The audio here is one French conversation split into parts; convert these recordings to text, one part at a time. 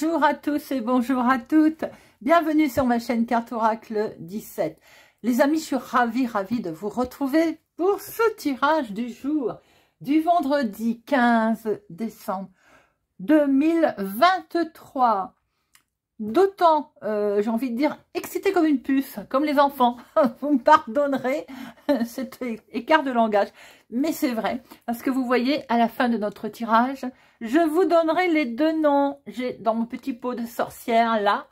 Bonjour à tous et bonjour à toutes. Bienvenue sur ma chaîne Carte Oracle 17. Les amis, je suis ravie, ravie de vous retrouver pour ce tirage du jour du vendredi 15 décembre 2023 d'autant, euh, j'ai envie de dire, excité comme une puce, comme les enfants. vous me pardonnerez cet écart de langage. Mais c'est vrai, parce que vous voyez, à la fin de notre tirage, je vous donnerai les deux noms. J'ai dans mon petit pot de sorcière, là,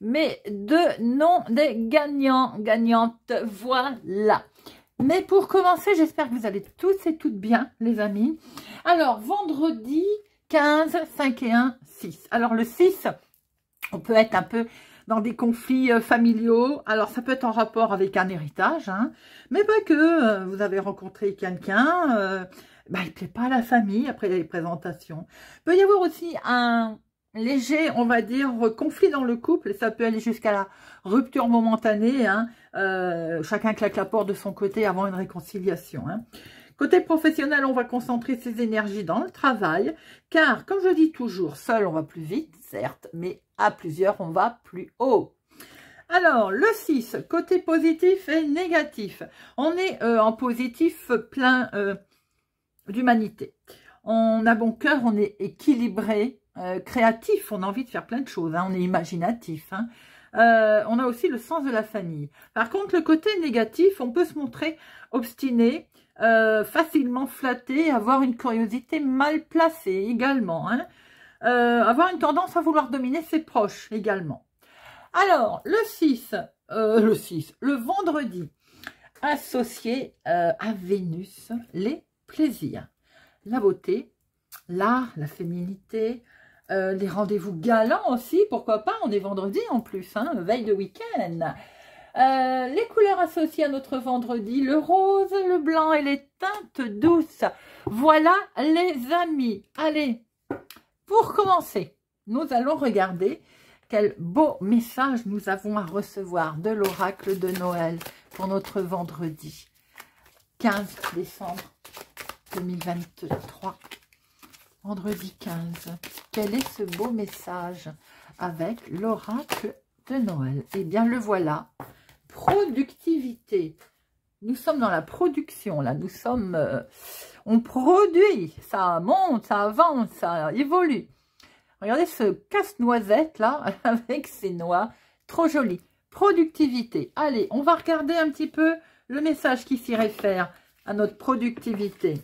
mes deux noms des gagnants, gagnantes, voilà. Mais pour commencer, j'espère que vous allez tous et toutes bien, les amis. Alors, vendredi 15, 5 et 1, 6. Alors, le 6, on peut être un peu dans des conflits euh, familiaux. Alors, ça peut être en rapport avec un héritage, hein. mais pas que. Euh, vous avez rencontré quelqu'un, euh, bah, il ne plaît pas à la famille après les présentations. Il peut y avoir aussi un léger, on va dire, conflit dans le couple. Ça peut aller jusqu'à la rupture momentanée. Hein. chacun claque la porte de son côté avant une réconciliation. Hein. Côté professionnel, on va concentrer ses énergies dans le travail, car comme je dis toujours, seul on va plus vite, certes, mais à plusieurs on va plus haut. Alors, le 6, côté positif et négatif. On est euh, en positif plein euh, d'humanité. On a bon cœur, on est équilibré, euh, créatif, on a envie de faire plein de choses, hein, on est imaginatif. Hein. on a aussi le sens de la famille. Par contre, le côté négatif, on peut se montrer obstiné, euh, facilement flatté, avoir une curiosité mal placée également. Hein. Euh, avoir une tendance à vouloir dominer ses proches également. Alors, le 6, euh, le 6, le vendredi, associé à Vénus, les plaisirs, la beauté, l'art, la féminité, les rendez-vous galants aussi, pourquoi pas, on est vendredi en plus, hein, veille de week-end. Euh, les couleurs associées à notre vendredi, le rose, le blanc et les teintes douces. Voilà les amis. Allez, pour commencer, nous allons regarder quel beau message nous avons à recevoir de l'oracle de Noël pour notre vendredi 15 décembre 2023. Vendredi 15. Quel est ce beau message avec l'oracle de Noël Eh bien, le voilà productivité. Nous sommes dans la production, là. Nous sommes... Euh, on produit. Ça monte, ça avance, ça évolue. Regardez ce casse-noisette, là, avec ses noix. Trop joli. Productivité. Allez, on va regarder un petit peu le message qui s'y réfère à notre productivité.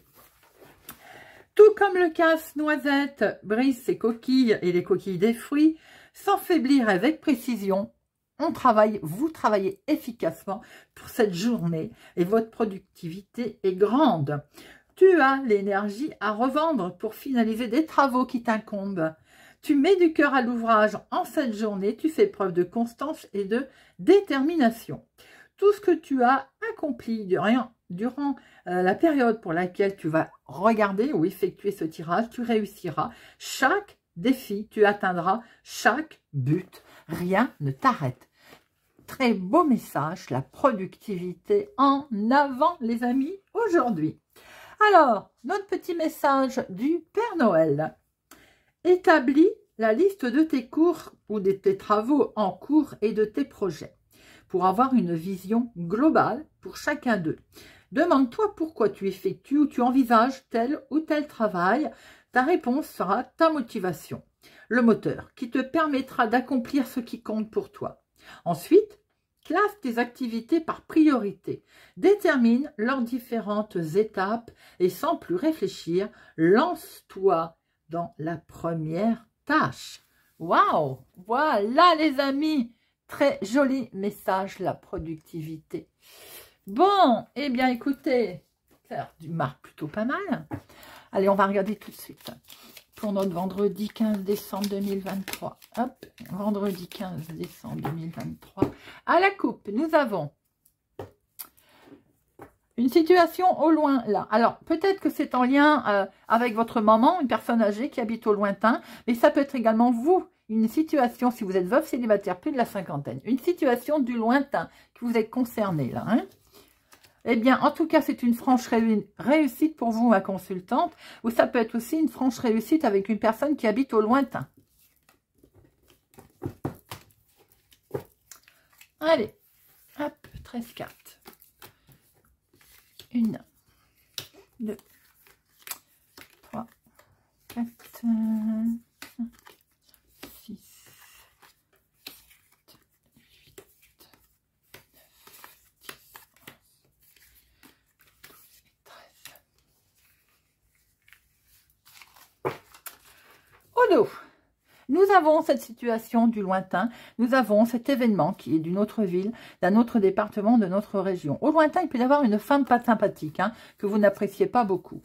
Tout comme le casse-noisette brise ses coquilles et les coquilles des fruits, faiblir avec précision on travaille, vous travaillez efficacement pour cette journée et votre productivité est grande. Tu as l'énergie à revendre pour finaliser des travaux qui t'incombent. Tu mets du cœur à l'ouvrage en cette journée, tu fais preuve de constance et de détermination. Tout ce que tu as accompli durant, euh, la période pour laquelle tu vas regarder ou effectuer ce tirage, tu réussiras. Chaque défi, tu atteindras chaque but. Rien ne t'arrête. Très beau message, la productivité en avant, les amis, aujourd'hui. Alors, notre petit message du Père Noël. Établis la liste de tes cours ou de tes travaux en cours et de tes projets pour avoir une vision globale pour chacun d'eux. Demande-toi pourquoi tu effectues ou tu envisages tel ou tel travail, ta réponse sera ta motivation, le moteur, qui te permettra d'accomplir ce qui compte pour toi. Ensuite, classe tes activités par priorité. Détermine leurs différentes étapes et sans plus réfléchir, lance-toi dans la première tâche. Waouh Voilà les amis Très joli message, la productivité. Bon, eh bien écoutez, ça marque plutôt pas mal. Allez, on va regarder tout de suite. Pour notre vendredi 15 décembre 2023. Hop, vendredi 15 décembre 2023. À la coupe, nous avons une situation au loin, là. Alors, peut-être que c'est en lien euh, avec votre maman, une personne âgée qui habite au lointain, mais ça peut être également vous, une situation, si vous êtes veuve, célibataire, plus de la cinquantaine, une situation du lointain, qui vous est concernée là, hein eh bien, en tout cas, c'est une franche réussite pour vous, ma consultante, ou ça peut être aussi une franche réussite avec une personne qui habite au lointain. Allez, hop, 13 cartes. Une, deux, trois, quatre, nous, avons cette situation du lointain, nous avons cet événement qui est d'une autre ville, d'un autre département, de notre région. Au lointain, il peut y avoir une femme pas sympathique, hein, que vous n'appréciez pas beaucoup.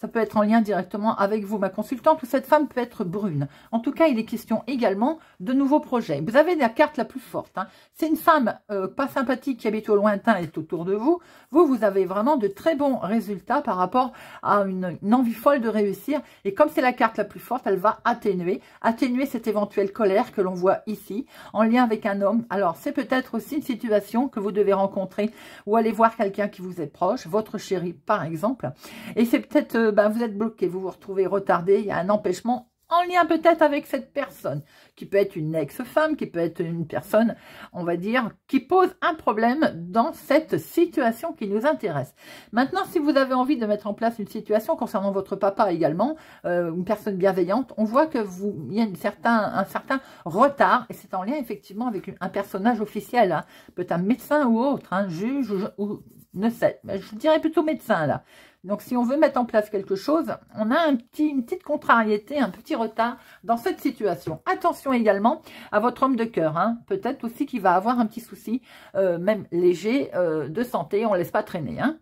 Ça peut être en lien directement avec vous, ma consultante, ou cette femme peut être brune. En tout cas, il est question également de nouveaux projets. Vous avez la carte la plus forte. Hein. C'est une femme euh, pas sympathique qui habite au lointain et est autour de vous. Vous, vous avez vraiment de très bons résultats par rapport à une, envie folle de réussir. Et comme c'est la carte la plus forte, elle va atténuer, atténuer cette éventuelle colère que l'on voit ici, en lien avec un homme. Alors, c'est peut-être aussi une situation que vous devez rencontrer ou aller voir quelqu'un qui vous est proche, votre chéri par exemple. Et c'est peut-être... Euh, bah, vous êtes bloqué, vous vous retrouvez retardé, il y a un empêchement en lien peut-être avec cette personne, qui peut être une ex-femme, qui peut être une personne, on va dire, qui pose un problème dans cette situation qui nous intéresse. Maintenant, si vous avez envie de mettre en place une situation concernant votre papa également, euh, une personne bienveillante, on voit que vous, il y a certain, un certain retard, et c'est en lien effectivement avec un personnage officiel, hein. peut-être un médecin ou autre, un juge ou ne bah, Je dirais plutôt médecin, là. Donc, si on veut mettre en place quelque chose, on a un petit, une petite contrariété, un petit retard dans cette situation. Attention également à votre homme de cœur. Hein. Peut-être aussi qu'il va avoir un petit souci, euh, même léger, euh, de santé. On ne laisse pas traîner. Hein.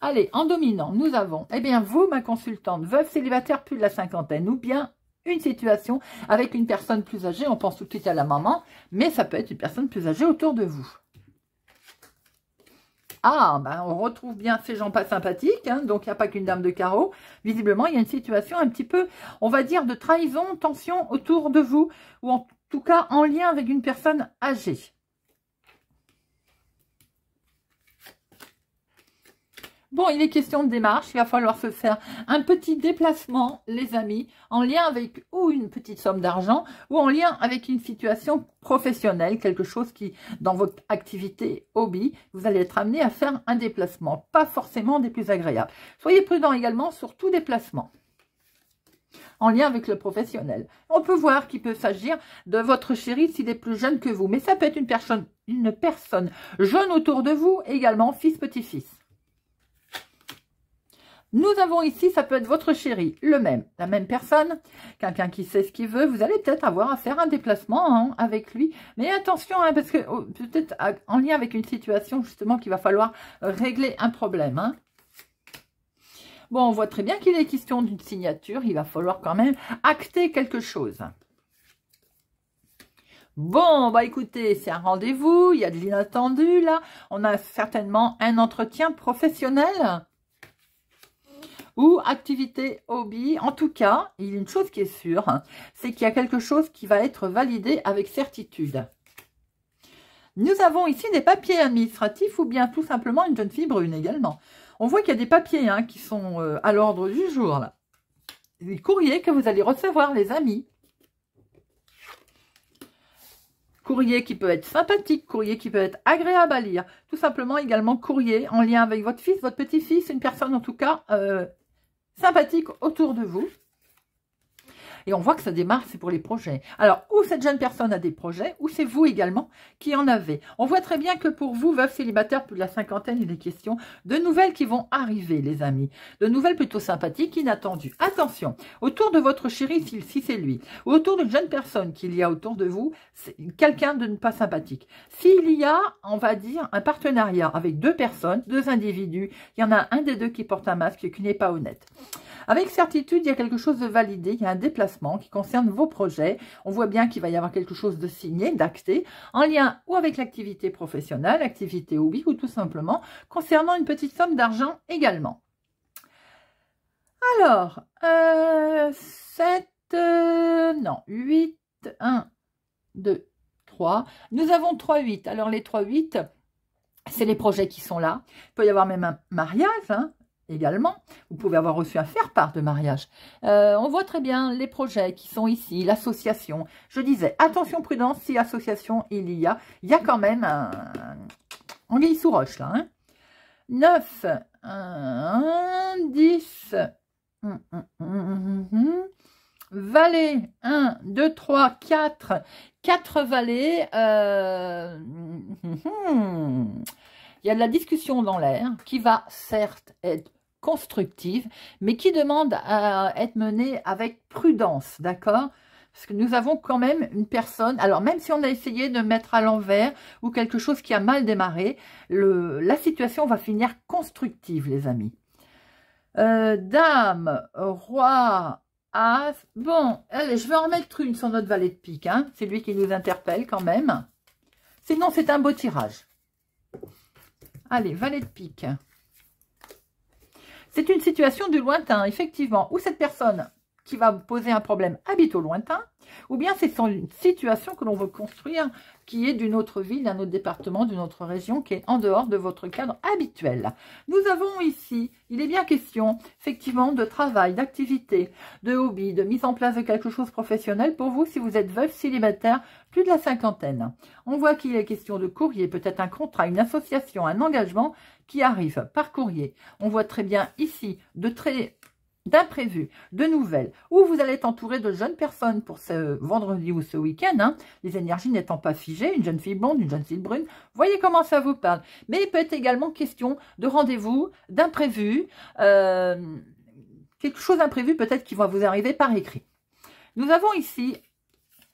Allez, en dominant, nous avons, eh bien, vous, ma consultante, veuve célibataire plus de la cinquantaine, ou bien une situation avec une personne plus âgée, on pense tout de suite à la maman, mais ça peut être une personne plus âgée autour de vous. Ah, ben on retrouve bien ces gens pas sympathiques, hein, donc il n'y a pas qu'une dame de carreau. Visiblement, il y a une situation un petit peu, on va dire, de trahison, tension autour de vous, ou en tout cas en lien avec une personne âgée. Bon, il est question de démarche, il va falloir se faire un petit déplacement, les amis, en lien avec ou une petite somme d'argent, ou en lien avec une situation professionnelle, quelque chose qui, dans votre activité hobby, vous allez être amené à faire un déplacement, pas forcément des plus agréables. Soyez prudent également sur tout déplacement en lien avec le professionnel. On peut voir qu'il peut s'agir de votre chéri s'il est plus jeune que vous, mais ça peut être une personne, une personne jeune autour de vous, également fils, petit-fils. Nous avons ici, ça peut être votre chéri, le même, la même personne, quelqu'un qui sait ce qu'il veut. Vous allez peut-être avoir à faire un déplacement hein, avec lui. Mais attention, hein, parce que oh, peut-être en lien avec une situation justement qu'il va falloir régler un problème. Hein. Bon, on voit très bien qu'il est question d'une signature. Il va falloir quand même acter quelque chose. Bon, bah écoutez, c'est un rendez-vous, il y a de l'inattendu là. On a certainement un entretien professionnel ou activité hobby. En tout cas, il y a une chose qui est sûre, hein, c'est qu'il y a quelque chose qui va être validé avec certitude. Nous avons ici des papiers administratifs ou bien tout simplement une jeune fille brune également. On voit qu'il y a des papiers hein, qui sont euh, à l'ordre du jour. Là. Les courriers que vous allez recevoir, les amis. Courrier qui peut être sympathique, courrier qui peut être agréable à lire. Tout simplement également courrier en lien avec votre fils, votre petit-fils, une personne en tout cas euh, Sympathique autour de vous. Et on voit que ça démarre, c'est pour les projets. Alors, ou cette jeune personne a des projets, ou c'est vous également qui en avez. On voit très bien que pour vous, veuve célibataire, plus de la cinquantaine, il est question de nouvelles qui vont arriver, les amis. De nouvelles plutôt sympathiques, inattendues. Attention, autour de votre chéri, si, c'est lui, ou autour d'une jeune personne qu'il y a autour de vous, c'est quelqu'un de pas sympathique. S'il y a, on va dire, un partenariat avec deux personnes, deux individus, il y en a un des deux qui porte un masque et qui n'est pas honnête. Avec certitude, il y a quelque chose de validé, il y a un déplacement qui concerne vos projets. On voit bien qu'il va y avoir quelque chose de signé, d'acté, en lien ou avec l'activité professionnelle, l'activité hobby ou tout simplement concernant une petite somme d'argent également. Alors, 7, euh, euh, non, 8, 1, 2, 3. Nous avons 3, 8. Alors, les 3, 8, c'est les projets qui sont là. Il peut y avoir même un mariage, hein, également. Vous pouvez avoir reçu un faire-part de mariage. Euh, on voit très bien les projets qui sont ici, l'association. Je disais, attention, prudence, si association il y a, il y a quand même un... Anguille sous roche, là. 9, 1, 10, Valet, 1, 2, 3, 4, 4 vallées. Euh, hum, hum, hum. il y a de la discussion dans l'air qui va certes être constructive, mais qui demande à être menée avec prudence, d'accord parce que nous avons quand même une personne, alors même si on a essayé de mettre à l'envers ou quelque chose qui a mal démarré, le, la situation va finir constructive, les amis. Euh, dame, roi, as, bon, allez, je vais en mettre une sur notre valet de pique, hein. c'est lui qui nous interpelle quand même. Sinon, c'est un beau tirage. Allez, valet de pique. C'est une situation du lointain, effectivement, où cette personne qui va poser un problème habitant lointain, ou bien c'est une situation que l'on veut construire qui est d'une autre ville, d'un autre département, d'une autre région, qui est en dehors de votre cadre habituel. Nous avons ici, il est bien question, effectivement, de travail, d'activité, de hobby, de mise en place de quelque chose professionnel pour vous si vous êtes veuve, célibataire, plus de la cinquantaine. On voit qu'il est question de courrier, peut-être un contrat, une association, un engagement qui arrive par courrier. On voit très bien ici de très d'imprévus, de nouvelles, où vous allez être entouré de jeunes personnes pour ce vendredi ou ce week-end, hein. les énergies n'étant pas figées, une jeune fille blonde, une jeune fille brune, voyez comment ça vous parle. Mais il peut être également question de rendez-vous, d'imprévus, euh, quelque chose d'imprévu peut-être qui va vous arriver par écrit. Nous avons ici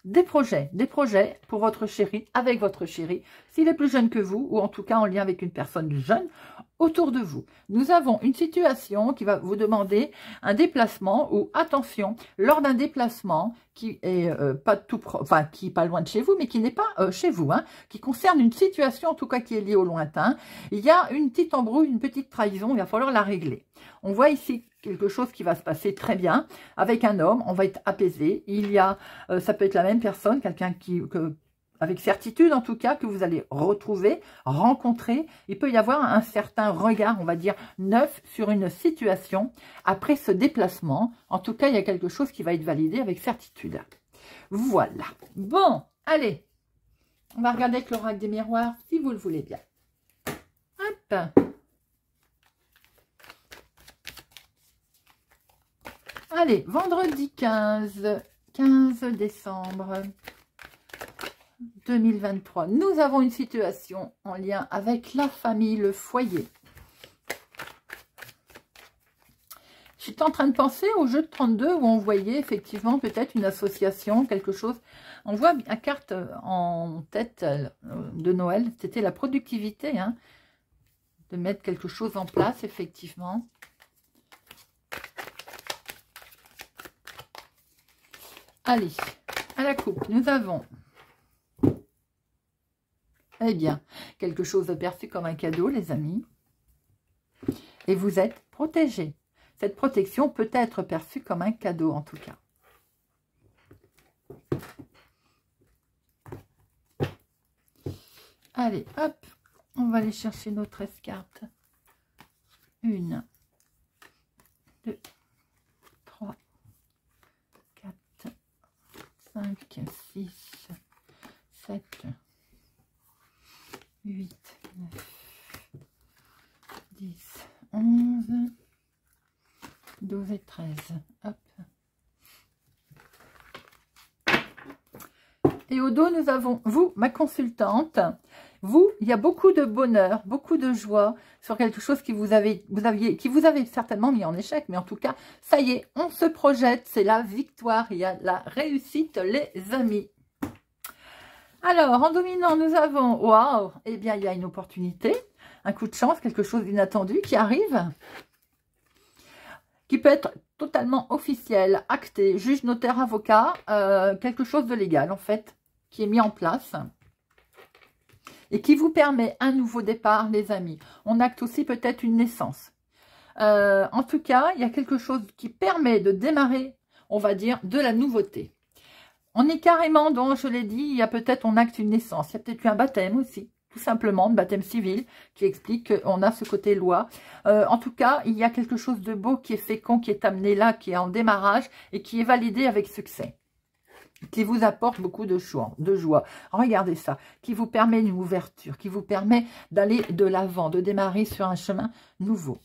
des projets, des projets pour votre chérie, avec votre chérie, s'il est plus jeune que vous, ou en tout cas en lien avec une personne jeune, autour de vous. Nous avons une situation qui va vous demander un déplacement ou attention lors d'un déplacement qui est euh, pas tout enfin qui est pas loin de chez vous mais qui n'est pas euh, chez vous hein, qui concerne une situation en tout cas qui est liée au lointain, il y a une petite embrouille, une petite trahison, il va falloir la régler. On voit ici quelque chose qui va se passer très bien avec un homme, on va être apaisé. Il y a, euh, ça peut être la même personne, quelqu'un qui, avec certitude en tout cas, que vous allez retrouver, rencontrer. Il peut y avoir un certain regard, on va dire, neuf sur une situation après ce déplacement. En tout cas, il y a quelque chose qui va être validé avec certitude. Voilà. Bon, allez. On va regarder avec l'oracle des miroirs, si vous le voulez bien. Hop. Allez, vendredi 15, 15 décembre. 2023. Nous avons une situation en lien avec la famille, le foyer. Je suis en train de penser au jeu de 32 où on voyait effectivement peut-être une association, quelque chose. On voit la carte euh, en tête euh, de Noël, c'était la productivité, hein, de mettre quelque chose en place effectivement. Allez, à la coupe, nous avons eh bien, quelque chose de perçu comme un cadeau, les amis. Et vous êtes protégé. Cette protection peut être perçue comme un cadeau, en tout cas. Allez, hop, on va aller chercher nos 13 cartes. Une, deux, trois, quatre, cinq, six, sept, 8, 9, 10, 11, 12 et 13. Et au dos, nous avons vous, ma consultante. Vous, il y a beaucoup de bonheur, beaucoup de joie sur quelque chose qui vous, avez, vous aviez, qui vous avez certainement mis en échec. Mais en tout cas, ça y est, on se projette. C'est la victoire. Il y a la réussite, les amis. Alors, en dominant, nous avons, waouh, eh bien, il y a une opportunité, un coup de chance, quelque chose d'inattendu qui arrive, qui peut être totalement officiel, acté, juge, notaire, avocat, euh, quelque chose de légal, en fait, qui est mis en place et qui vous permet un nouveau départ, les amis. On acte aussi peut-être une naissance. Euh, en tout cas, il y a quelque chose qui permet de démarrer, on va dire, de la nouveauté. On est carrément donc, je l'ai dit, il y a peut-être, on acte une naissance, il y a peut-être eu un baptême aussi, tout simplement, un baptême civil, qui explique qu'on a ce côté loi. Euh, en tout cas, il y a quelque chose de beau qui est fécond, qui est amené là, qui est en démarrage et qui est validé avec succès qui vous apporte beaucoup de joie, de joie. Regardez ça, qui vous permet une ouverture, qui vous permet d'aller de l'avant, de démarrer sur un chemin nouveau.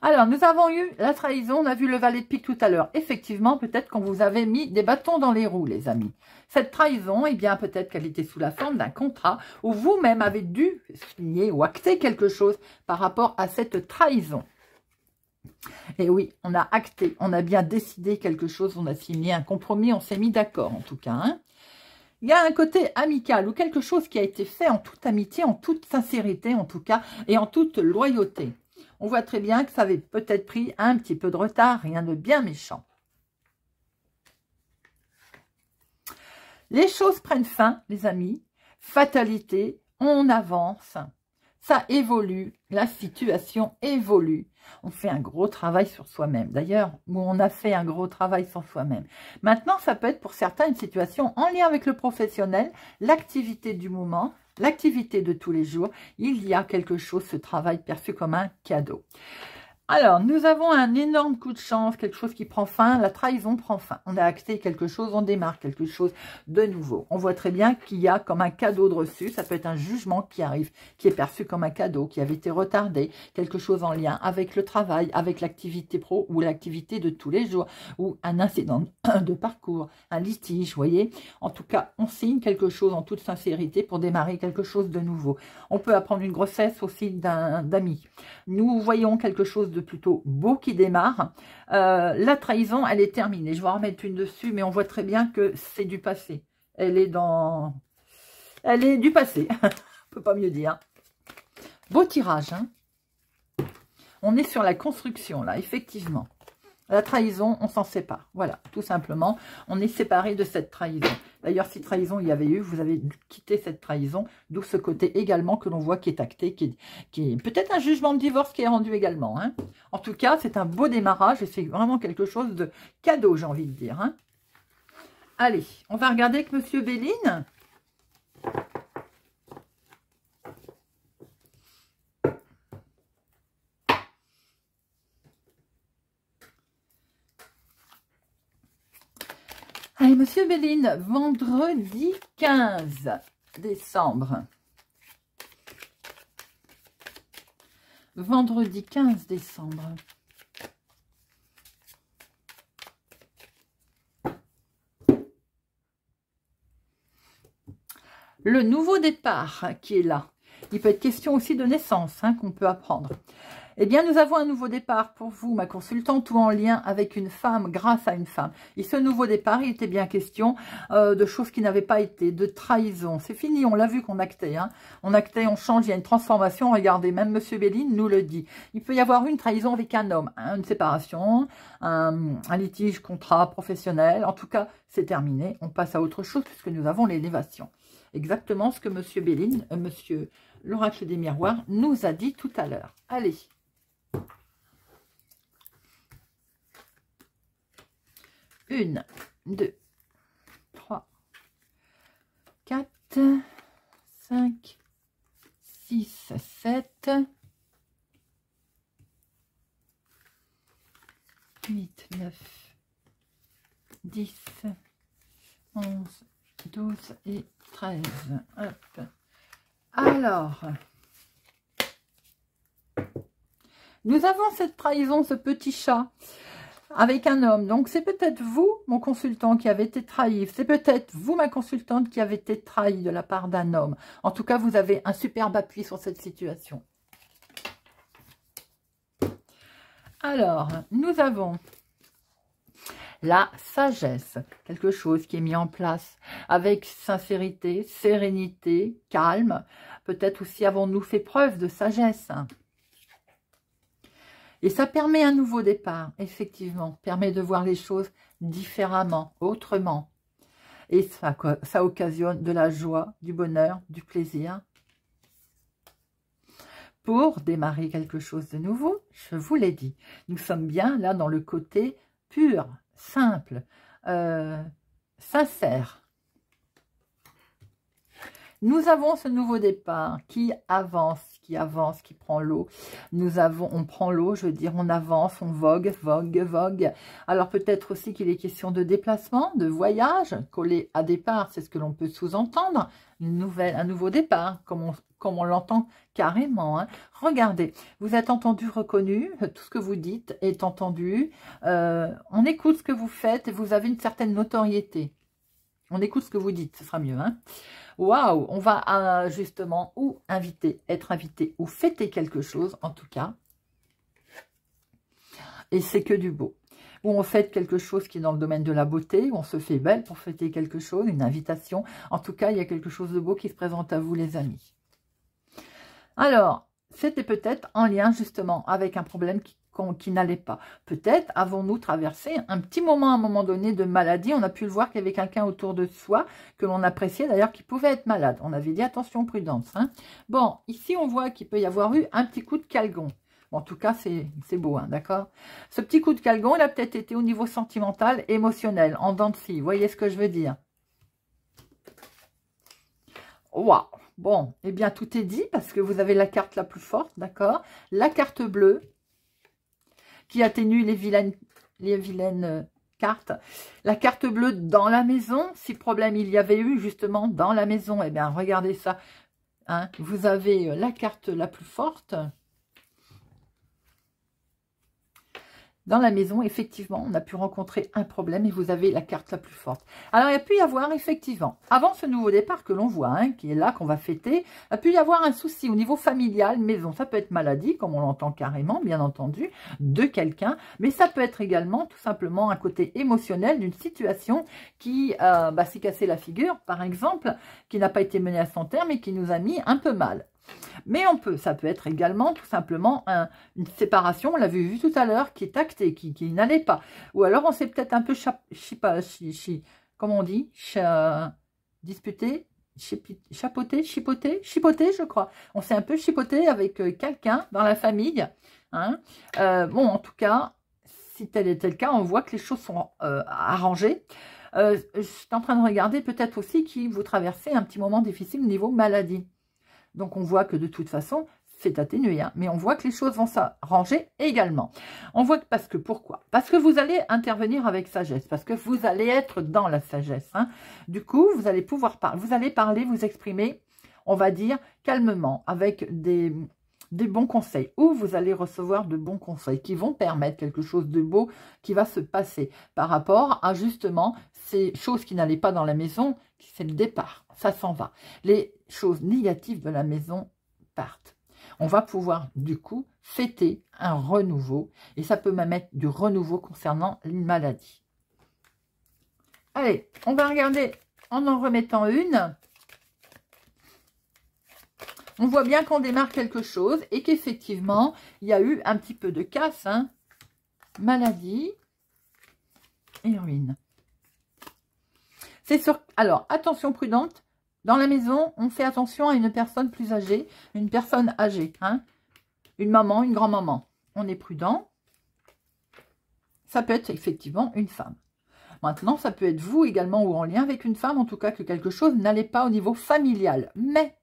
Alors, nous avons eu la trahison, on a vu le valet de pique tout à l'heure. Effectivement, peut-être qu'on vous avait mis des bâtons dans les roues, les amis. Cette trahison, eh bien, peut-être qu'elle était sous la forme d'un contrat où vous-même avez dû signer ou acter quelque chose par rapport à cette trahison. Et eh oui, on a acté, on a bien décidé quelque chose, on a signé un compromis, on s'est mis d'accord en tout cas. Hein. il y a un côté amical ou quelque chose qui a été fait en toute amitié, en toute sincérité en tout cas, et en toute loyauté. On voit très bien que ça avait peut-être pris un petit peu de retard, rien de bien méchant. Les choses prennent fin, les amis. Fatalité, on avance. Ça évolue, la situation évolue. On fait un gros travail sur soi-même. D'ailleurs, on a fait un gros travail sur soi-même. Maintenant, ça peut être pour certains une situation en lien avec le professionnel, l'activité du moment, l'activité de tous les jours, il y a quelque chose, ce travail perçu comme un cadeau. Alors, nous avons un énorme coup de chance, quelque chose qui prend fin, la trahison prend fin. On a acté quelque chose, on démarre quelque chose de nouveau. On voit très bien qu'il y a comme un cadeau de reçu, ça peut être un jugement qui arrive, qui est perçu comme un cadeau, qui avait été retardé, quelque chose en lien avec le travail, avec l'activité pro ou l'activité de tous les jours, ou un incident de parcours, un litige, vous voyez. En tout cas, on signe quelque chose en toute sincérité pour démarrer quelque chose de nouveau. On peut apprendre une grossesse aussi d'un ami. Nous voyons quelque chose de plutôt beau qui démarre. Euh, la trahison, elle est terminée. Je vais en remettre une dessus, mais on voit très bien que c'est du passé. Elle est dans... Elle est du passé. on peut pas mieux dire. Beau tirage. Hein. on est sur la construction, là, effectivement. La trahison, on s'en sépare. Voilà, tout simplement. On est séparé de cette trahison. D'ailleurs, si trahison il y avait eu, vous avez quitté cette trahison, d'où ce côté également que l'on voit qui est acté, qui est, qui peut-être un jugement de divorce qui est rendu également. Hein. En tout cas, c'est un beau démarrage et c'est vraiment quelque chose de cadeau, j'ai envie de dire. Hein. Allez, on va regarder avec M. Béline. Monsieur Béline, vendredi 15 décembre. Vendredi 15 décembre. Le nouveau départ qui est là. Il peut être question aussi de naissance hein, qu'on peut apprendre. Eh bien, nous avons un nouveau départ pour vous, ma consultante, tout en lien avec une femme, grâce à une femme. Et ce nouveau départ, il était bien question euh, de choses qui n'avaient pas été, de trahison. C'est fini, on l'a vu qu'on actait. Hein. On actait, on change, il y a une transformation. Regardez, même Monsieur Béline nous le dit. Il peut y avoir une trahison avec un homme, hein, une séparation, un, un litige, contrat professionnel. En tout cas, c'est terminé. On passe à autre chose puisque nous avons l'élévation exactement ce que M. Béline, euh, Monsieur M. l'oracle des miroirs, nous a dit tout à l'heure. Allez, 1, 2, 3, 4, 5, 6, 7, 8, 9, 10, 11, 12 et 13. Hop. Alors, nous avons cette trahison, ce petit chat avec un homme. Donc, c'est peut-être vous, mon consultant, qui avez été trahi. C'est peut-être vous, ma consultante, qui avez été trahi de la part d'un homme. En tout cas, vous avez un superbe appui sur cette situation. Alors, nous avons la sagesse, quelque chose qui est mis en place avec sincérité, sérénité, calme. Peut-être aussi avons-nous fait preuve de sagesse. Et ça permet un nouveau départ, effectivement. Permet de voir les choses différemment, autrement. Et ça, occasionne de la joie, du bonheur, du plaisir. Pour démarrer quelque chose de nouveau, je vous l'ai dit. Nous sommes bien là dans le côté pur, simple, euh, sincère. Nous avons ce nouveau départ qui avance qui avance, qui prend l'eau. Nous avons, on prend l'eau, je veux dire, on avance, on vogue, vogue, vogue. Alors peut-être aussi qu'il est question de déplacement, de voyage, collé à départ, c'est ce que l'on peut sous-entendre. nouvelle, un nouveau départ, comme on, comme on l'entend carrément. Hein. Regardez, vous êtes entendu, reconnu, tout ce que vous dites est entendu. Euh, on écoute ce que vous faites et vous avez une certaine notoriété. On écoute ce que vous dites, ce sera mieux. Hein. Waouh, on va euh, justement ou inviter, être invité ou fêter quelque chose en tout cas. Et c'est que du beau. Ou on fête quelque chose qui est dans le domaine de la beauté, ou on se fait belle pour fêter quelque chose, une invitation. En tout cas, il y a quelque chose de beau qui se présente à vous les amis. Alors, c'était peut-être en lien justement avec un problème qui qui n'allait pas. Peut-être avons-nous traversé un petit moment, à un moment donné, de maladie. On a pu le voir qu'il y avait quelqu'un autour de soi que l'on appréciait d'ailleurs qui pouvait être malade. On avait dit attention, prudence. Hein. Bon, ici on voit qu'il peut y avoir eu un petit coup de calgon. en tout cas, c'est beau, hein, d'accord Ce petit coup de calgon, il a peut-être été au niveau sentimental, émotionnel, en dents de Vous voyez ce que je veux dire Waouh Bon, eh bien, tout est dit parce que vous avez la carte la plus forte, d'accord La carte bleue, qui atténue les vilaines, les vilaines euh, cartes. La carte bleue dans la maison, si problème il y avait eu justement dans la maison, eh bien regardez ça, hein. vous avez euh, la carte la plus forte, dans la maison, effectivement, on a pu rencontrer un problème et vous avez la carte la plus forte. Alors, il a pu y avoir, effectivement, avant ce nouveau départ que l'on voit, hein, qui est là, qu'on va fêter, il a pu y avoir un souci au niveau familial, maison. Ça peut être maladie, comme on l'entend carrément, bien entendu, de quelqu'un, mais ça peut être également, tout simplement, un côté émotionnel d'une situation qui euh, bah, s'est cassé la figure, par exemple, qui n'a pas été menée à son terme et qui nous a mis un peu mal. Mais on peut, ça peut être également tout simplement une séparation, on l'a vu tout à l'heure, qui est actée, qui, n'allait pas. Ou alors on s'est peut-être un peu, pas, comment on dit, disputé, chapoté, chipoté, chipoté, je crois. On s'est un peu chipoté avec euh, quelqu'un dans la famille. Hein. Euh, bon, en tout cas, si tel est le cas, on voit que les choses sont euh, arrangées. je suis en train de regarder peut-être aussi qui vous traversez un petit moment difficile niveau maladie. Donc on voit que de toute façon, c'est atténué, hein. mais on voit que les choses vont s'arranger également. On voit que parce que pourquoi Parce que vous allez intervenir avec sagesse, parce que vous allez être dans la sagesse. Hein. Du coup, vous allez pouvoir parler, vous allez parler, vous exprimer, on va dire, calmement, avec des, des bons conseils, ou vous allez recevoir de bons conseils qui vont permettre quelque chose de beau qui va se passer par rapport à justement ces choses qui n'allaient pas dans la maison, c'est le départ, ça s'en va. Les choses négatives de la maison partent. On va pouvoir, du coup, fêter un renouveau. Et ça peut même être du renouveau concernant une maladie. Allez, on va regarder en en remettant une. On voit bien qu'on démarre quelque chose et qu'effectivement, il y a eu un petit peu de casse. Hein. Maladie et ruine. Alors, attention prudente. Dans la maison, on fait attention à une personne plus âgée, une personne âgée, hein une maman, une grand-maman. On est prudent. Ça peut être effectivement une femme. Maintenant, ça peut être vous également ou en lien avec une femme, en tout cas que quelque chose n'allait pas au niveau familial. Mais,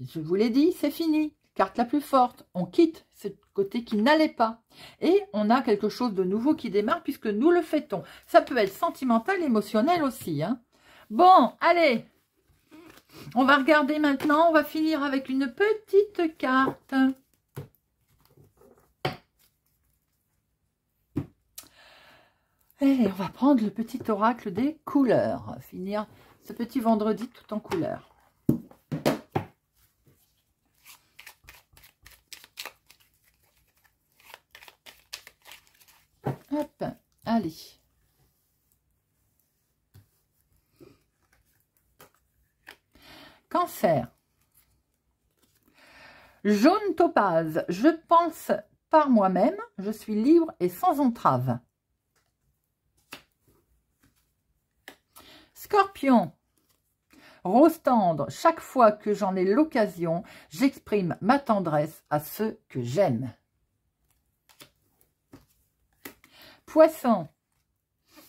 je vous l'ai dit, c'est fini carte la plus forte. On quitte ce côté qui n'allait pas. Et on a quelque chose de nouveau qui démarre puisque nous le fêtons. Ça peut être sentimental, émotionnel aussi. Hein. Bon, allez, on va regarder maintenant, on va finir avec une petite carte. Et on va prendre le petit oracle des couleurs, finir ce petit vendredi tout en couleurs. Cancer. Jaune topaze je pense par moi-même, je suis libre et sans entrave. Scorpion, rose tendre, chaque fois que j'en ai l'occasion, j'exprime ma tendresse à ceux que j'aime. Poisson,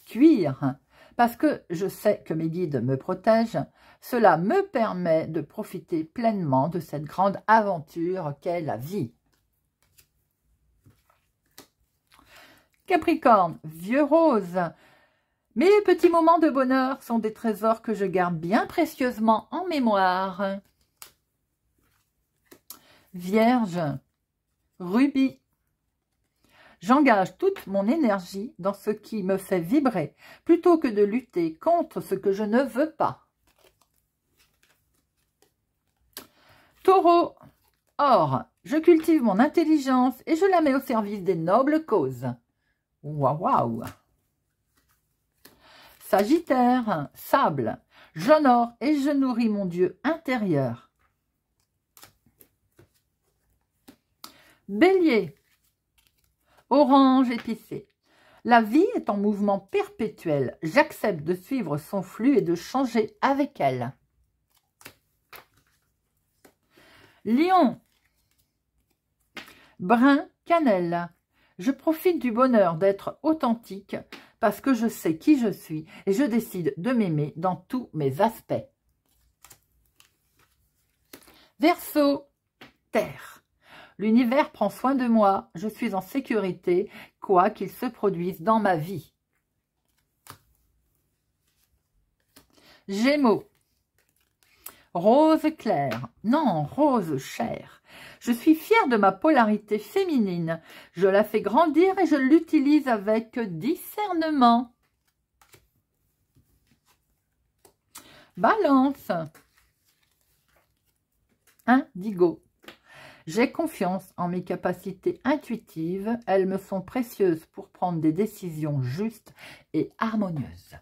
cuire, parce que je sais que mes guides me protègent, cela me permet de profiter pleinement de cette grande aventure qu'est la vie. Capricorne, vieux rose, mes petits moments de bonheur sont des trésors que je garde bien précieusement en mémoire. Vierge, rubis, J'engage toute mon énergie dans ce qui me fait vibrer, plutôt que de lutter contre ce que je ne veux pas. Taureau, or, je cultive mon intelligence et je la mets au service des nobles causes. Waouh Sagittaire, sable, j'honore et je nourris mon Dieu intérieur. Bélier, orange épicé. La vie est en mouvement perpétuel. J'accepte de suivre son flux et de changer avec elle. Lion, brun, cannelle. Je profite du bonheur d'être authentique parce que je sais qui je suis et je décide de m'aimer dans tous mes aspects. Verseau, terre. L'univers prend soin de moi. Je suis en sécurité, quoi qu'il se produise dans ma vie. Gémeaux. Rose claire. Non, rose chère. Je suis fière de ma polarité féminine. Je la fais grandir et je l'utilise avec discernement. Balance. Indigo. J'ai confiance en mes capacités intuitives, elles me sont précieuses pour prendre des décisions justes et harmonieuses.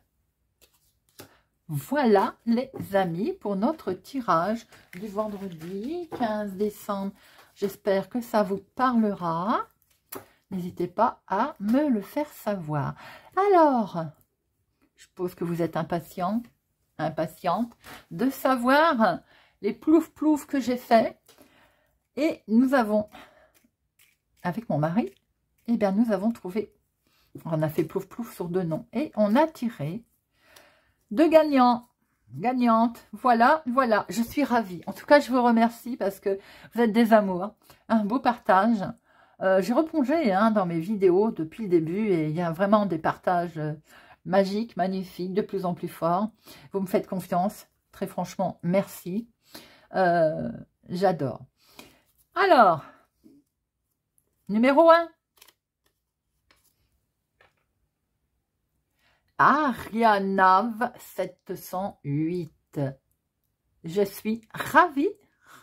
Voilà les amis pour notre tirage du vendredi 15 décembre. J'espère que ça vous parlera. N'hésitez pas à me le faire savoir. Alors, je suppose que vous êtes impatient, impatiente de savoir les plouf-plouf que j'ai fait et nous avons, avec mon mari, eh bien, nous avons trouvé, on a fait plouf plouf sur deux noms, et on a tiré deux gagnants, gagnantes. Voilà, voilà, je suis ravie. En tout cas, je vous remercie parce que vous êtes des amours. Hein. Un beau partage. Euh, j'ai replongé hein, dans mes vidéos depuis le début et il y a vraiment des partages euh, magiques, magnifiques, de plus en plus forts. Vous me faites confiance, très franchement, merci. Euh, j'adore. Alors, numéro 1. Arianav 708. Je suis ravie,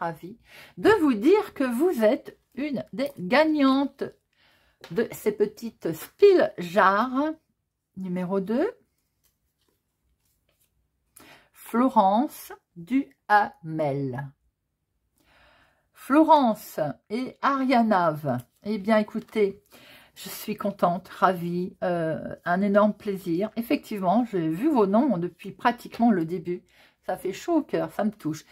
ravie de vous dire que vous êtes une des gagnantes de ces petites spill jars. Numéro 2. Florence du Duhamel. Florence et Arianave. Eh bien, écoutez, je suis contente, ravie, euh, un énorme plaisir. Effectivement, j'ai vu vos noms depuis pratiquement le début. Ça fait chaud au cœur, ça me touche.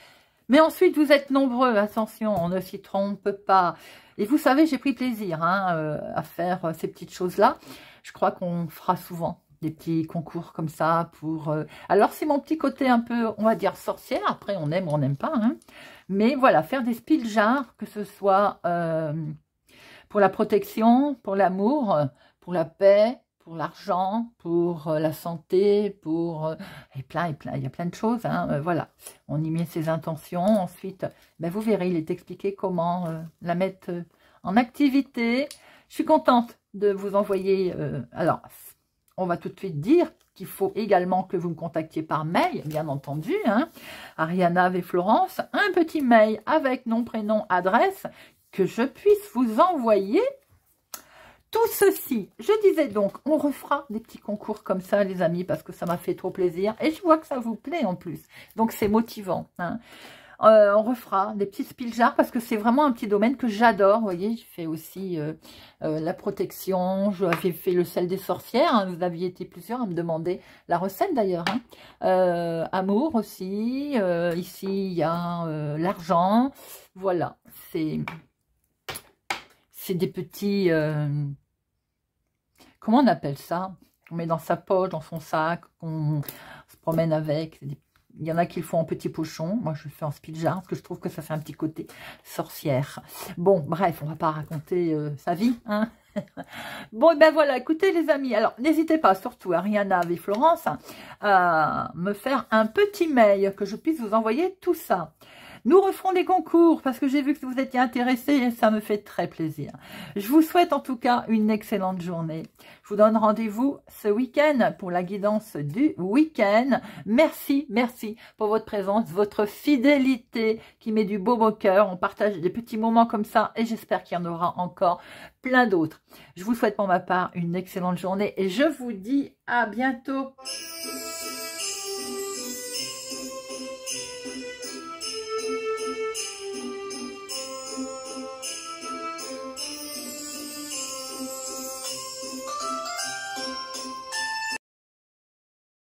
Mais ensuite, vous êtes nombreux, attention, on ne s'y trompe pas. Et vous savez, j'ai pris plaisir hein, euh, à faire euh, ces petites choses-là. Je crois qu'on fera souvent des petits concours comme ça pour... Euh, alors, c'est mon petit côté un peu, on va dire, sorcière. Après, on aime, on n'aime pas. Hein. Mais voilà, faire des spill jars, que ce soit euh, pour la protection, pour l'amour, pour la paix, pour l'argent, pour euh, la santé, pour... et plein, et plein, il y a plein de choses. Hein, voilà, on y met ses intentions. Ensuite, ben, vous verrez, il est expliqué comment la mettre en activité. Je suis contente de vous envoyer... alors, on va tout de suite dire qu'il faut également que vous me contactiez par mail, bien entendu, hein. Ariana et Florence, un petit mail avec nom, prénom, adresse, que je puisse vous envoyer tout ceci. Je disais donc, on refera des petits concours comme ça, les amis, parce que ça m'a fait trop plaisir, et je vois que ça vous plaît en plus, donc c'est motivant. Hein. Euh, on refera des petits spiljars parce que c'est vraiment un petit domaine que j'adore. Vous voyez, j'ai fait aussi euh, euh, la protection, j'avais fait le sel des sorcières. Hein. vous aviez été plusieurs à me demander la recette d'ailleurs. Hein. amour aussi. ici, il y a l'argent. Voilà, c'est c'est des petits... comment on appelle ça On met dans sa poche, dans son sac, on, se promène avec. C'est des il y en a qui le font en petit pochon. Moi, je fais en speed jar parce que je trouve que ça fait un petit côté sorcière. Bon, bref, on ne va pas raconter euh, sa vie. Hein. bon, ben voilà, écoutez les amis, alors n'hésitez pas surtout, Ariana hein, et Florence, hein, à me faire un petit mail, que je puisse vous envoyer tout ça. Nous referons des concours parce que j'ai vu que vous étiez intéressés et ça me fait très plaisir. Je vous souhaite en tout cas une excellente journée. Je vous donne rendez-vous ce week-end pour la guidance du week-end. Merci, merci pour votre présence, votre fidélité qui met du beau au cœur. On partage des petits moments comme ça et j'espère qu'il y en aura encore plein d'autres. Je vous souhaite pour ma part une excellente journée et je vous dis à bientôt.